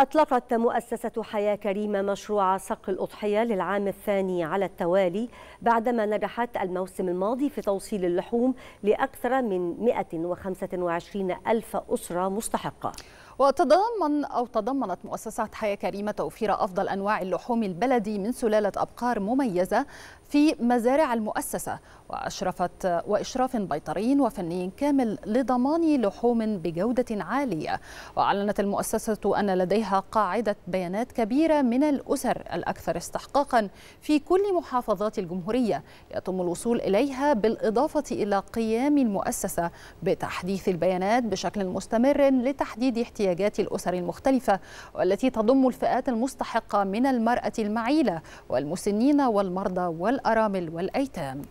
أطلقت مؤسسة حياة كريمة مشروع سق الأضحية للعام الثاني على التوالي بعدما نجحت الموسم الماضي في توصيل اللحوم لأكثر من 125 ألف أسرة مستحقة وتضمن أو تضمنت مؤسسة حياة كريمة توفير أفضل أنواع اللحوم البلدي من سلالة أبقار مميزة في مزارع المؤسسة وأشرفت وإشراف بيطري وفني كامل لضمان لحوم بجودة عالية وأعلنت المؤسسة أن لديها قاعدة بيانات كبيرة من الأسر الأكثر استحقاقا في كل محافظات الجمهورية يتم الوصول إليها بالإضافة إلى قيام المؤسسة بتحديث البيانات بشكل مستمر لتحديد احتياجات احتياجات الأسر المختلفة والتي تضم الفئات المستحقة من المرأة المعيلة والمسنين والمرضى والأرامل والأيتام